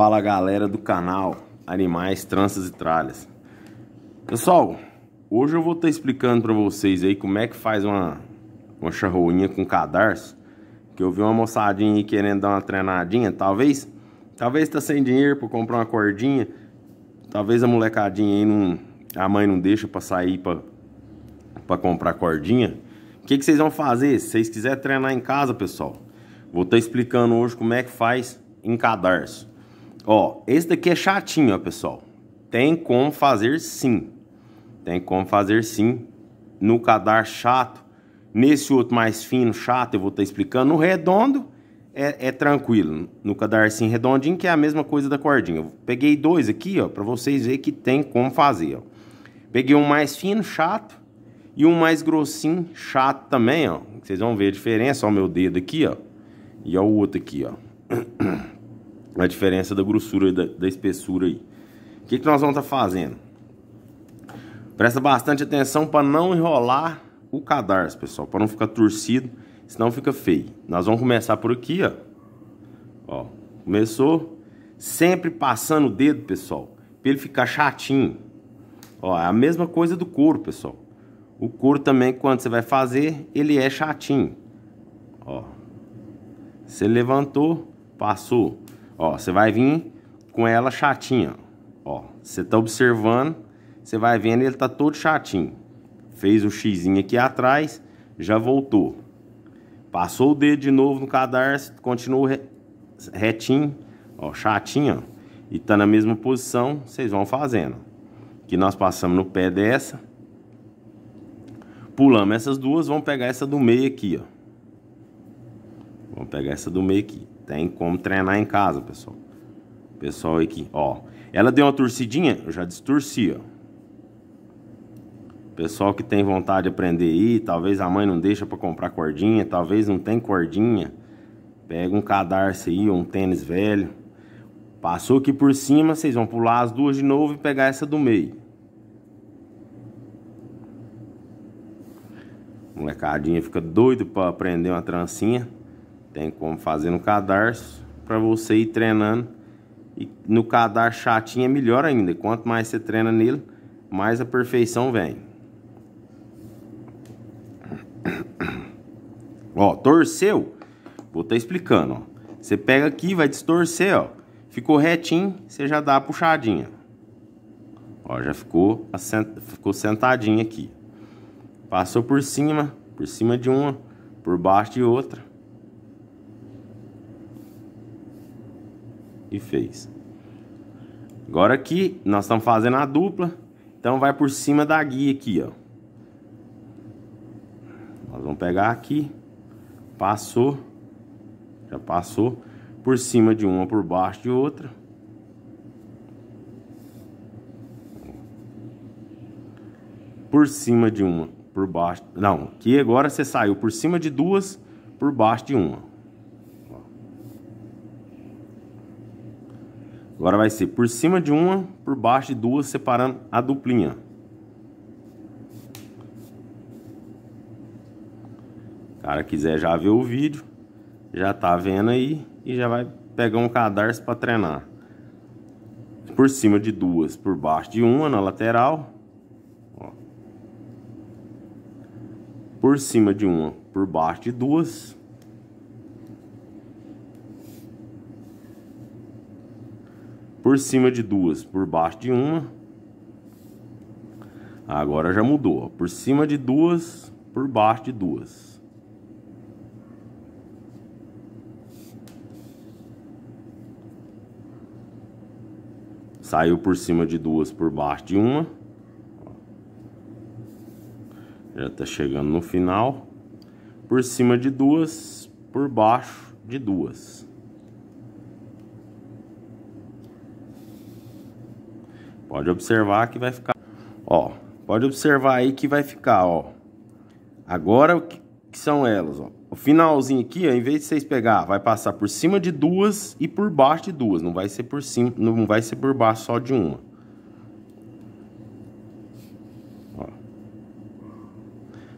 Fala galera do canal Animais, Tranças e Tralhas Pessoal, hoje eu vou estar tá explicando para vocês aí como é que faz uma, uma charroinha com cadarço Que eu vi uma moçadinha aí querendo dar uma treinadinha, talvez Talvez tá sem dinheiro para comprar uma cordinha Talvez a molecadinha aí não... A mãe não deixa para sair para comprar cordinha O que, que vocês vão fazer? Se vocês quiserem treinar em casa, pessoal Vou estar tá explicando hoje como é que faz em cadarço Ó, esse daqui é chatinho, ó, pessoal. Tem como fazer sim. Tem como fazer sim no cadar chato. Nesse outro mais fino, chato, eu vou estar tá explicando. No redondo é, é tranquilo. No cadar sim redondinho, que é a mesma coisa da cordinha. Eu peguei dois aqui, ó, para vocês verem que tem como fazer, ó. Peguei um mais fino, chato, e um mais grossinho, chato também, ó. Vocês vão ver a diferença, ó, meu dedo aqui, ó. E ó, o outro aqui, ó. a diferença da grossura da, da espessura aí. O que, que nós vamos estar tá fazendo? Presta bastante atenção para não enrolar o cadarço, pessoal, para não ficar torcido, senão fica feio. Nós vamos começar por aqui, ó. Ó, começou sempre passando o dedo, pessoal, para ele ficar chatinho. Ó, é a mesma coisa do couro, pessoal. O couro também, quando você vai fazer, ele é chatinho. Ó, você levantou, passou. Ó, você vai vir com ela chatinha, ó. Você tá observando, você vai vendo ele tá todo chatinho. Fez o xizinho aqui atrás, já voltou. Passou o dedo de novo no cadarço, continuou retinho, ó, chatinho, ó. E tá na mesma posição, vocês vão fazendo. Que nós passamos no pé dessa. Pulamos essas duas, vamos pegar essa do meio aqui, ó. Vamos pegar essa do meio aqui. Tem como treinar em casa, pessoal. Pessoal aqui, ó. Ela deu uma torcidinha, eu já distorci, ó. Pessoal que tem vontade de aprender aí, talvez a mãe não deixa para comprar cordinha, talvez não tem cordinha. Pega um cadarço aí, um tênis velho. Passou aqui por cima, vocês vão pular as duas de novo e pegar essa do meio. Molecadinha fica doido para aprender uma trancinha. Tem como fazer no cadarço para você ir treinando. E no cadarço chatinho é melhor ainda. Quanto mais você treina nele, mais a perfeição vem. Ó, torceu. Vou estar tá explicando, ó. Você pega aqui, vai distorcer, ó. Ficou retinho, você já dá a puxadinha. Ó, já ficou, assent... ficou sentadinho aqui. Passou por cima, por cima de uma, por baixo de outra. e fez. Agora aqui, nós estamos fazendo a dupla, então vai por cima da guia aqui, ó. Nós vamos pegar aqui, passou, já passou, por cima de uma, por baixo de outra. Por cima de uma, por baixo, não, aqui agora você saiu por cima de duas, por baixo de uma. Agora vai ser por cima de uma, por baixo de duas, separando a duplinha. O cara quiser já ver o vídeo, já tá vendo aí e já vai pegar um cadarço para treinar. Por cima de duas, por baixo de uma na lateral. Ó. Por cima de uma, por baixo de duas. por cima de duas, por baixo de uma. Agora já mudou, ó. por cima de duas, por baixo de duas. Saiu por cima de duas, por baixo de uma. Já tá chegando no final. Por cima de duas, por baixo de duas. Pode observar que vai ficar, ó. Pode observar aí que vai ficar, ó. Agora o que são elas, ó. O finalzinho aqui, ó, em vez de vocês pegar, vai passar por cima de duas e por baixo de duas. Não vai ser por cima, não vai ser por baixo só de uma.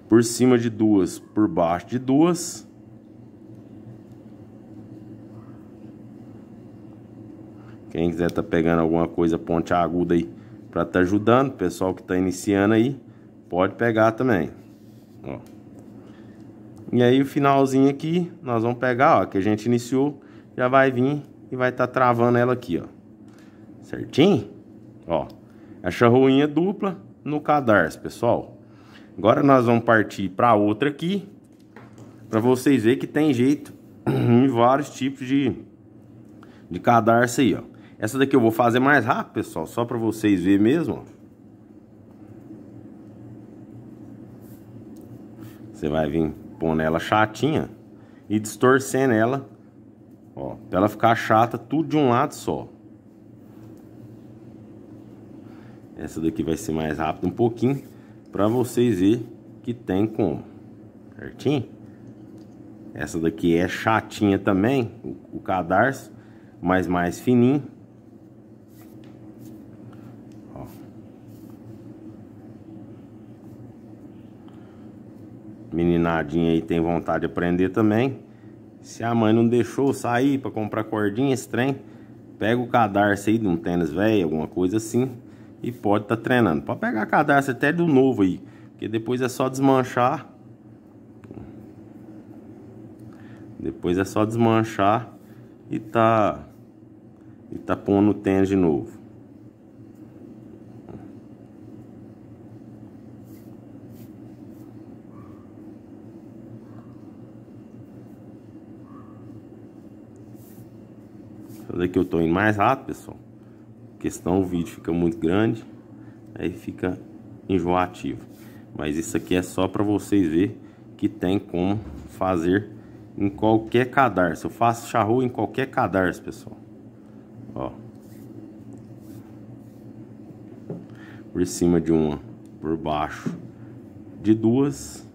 Por cima de duas, por baixo de duas. Quem quiser tá pegando alguma coisa ponte aguda aí para tá ajudando, pessoal que tá iniciando aí, pode pegar também. Ó. E aí o finalzinho aqui, nós vamos pegar, ó, que a gente iniciou, já vai vir e vai estar tá travando ela aqui, ó. Certinho? Ó, a charruinha dupla no cadarço, pessoal. Agora nós vamos partir para outra aqui, para vocês verem que tem jeito em vários tipos de, de cadarço aí, ó. Essa daqui eu vou fazer mais rápido, pessoal, só para vocês verem mesmo. Você vai vir pondo nela chatinha e distorcendo ela, ó, para ela ficar chata tudo de um lado só. Essa daqui vai ser mais rápida um pouquinho para vocês verem que tem como. Certinho? Essa daqui é chatinha também, o, o cadarço, mas mais fininho. meninadinha aí tem vontade de aprender também. Se a mãe não deixou sair para comprar cordinha, esse trem, pega o cadarço aí de um tênis velho, alguma coisa assim, e pode estar tá treinando. Pode pegar cadarço até do novo aí, porque depois é só desmanchar. Depois é só desmanchar e tá e tá pondo o tênis de novo. Então que eu tô indo mais rápido, pessoal. Porque senão o vídeo fica muito grande. Aí fica enjoativo. Mas isso aqui é só para vocês verem que tem como fazer em qualquer cadarço. Eu faço charrua em qualquer cadarço, pessoal. Ó. Por cima de uma, por baixo de duas.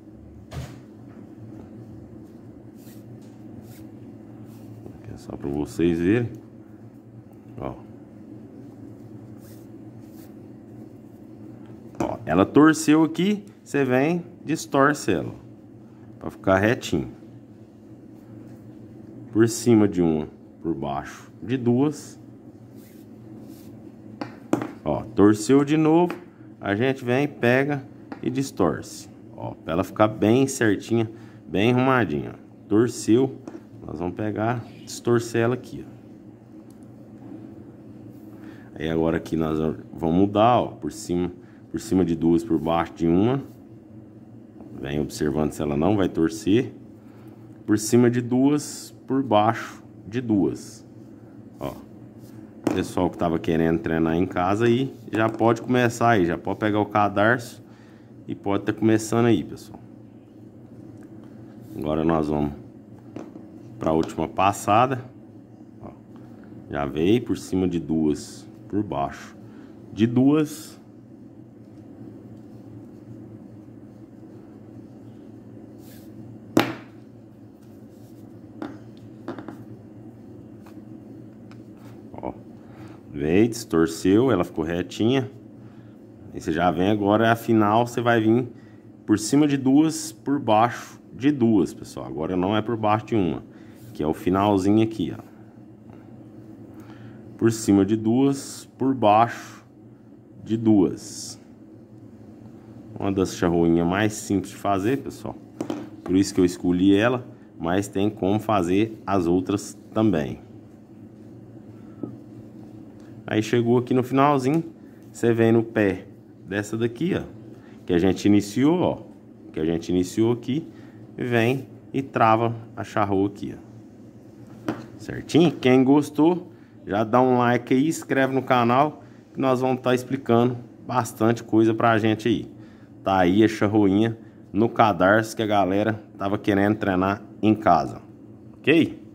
É só para vocês verem. Ela torceu aqui, você vem, distorce ela. Pra ficar retinho. Por cima de uma, por baixo de duas. Ó, torceu de novo, a gente vem, pega e distorce. Ó, pra ela ficar bem certinha, bem arrumadinha. Torceu, nós vamos pegar, distorcer ela aqui, ó. Aí agora aqui nós vamos mudar, ó, por cima por cima de duas, por baixo de uma. Vem observando se ela não vai torcer. Por cima de duas, por baixo de duas. Ó. pessoal que estava querendo treinar em casa aí, já pode começar aí, já pode pegar o cadarço e pode estar tá começando aí, pessoal. Agora nós vamos para a última passada. Ó. Já veio por cima de duas, por baixo de duas Veio, distorceu, ela ficou retinha. você já vem agora, afinal você vai vir por cima de duas, por baixo de duas, pessoal. Agora não é por baixo de uma, que é o finalzinho aqui, ó. Por cima de duas, por baixo de duas. Uma das charroinhas mais simples de fazer, pessoal. Por isso que eu escolhi ela, mas tem como fazer as outras também. Aí chegou aqui no finalzinho, você vem no pé dessa daqui, ó, que a gente iniciou, ó, que a gente iniciou aqui, vem e trava a charrua aqui, ó. Certinho? Quem gostou, já dá um like aí, inscreve no canal, que nós vamos estar tá explicando bastante coisa pra gente aí. Tá aí a charruinha no cadarço que a galera tava querendo treinar em casa, ok?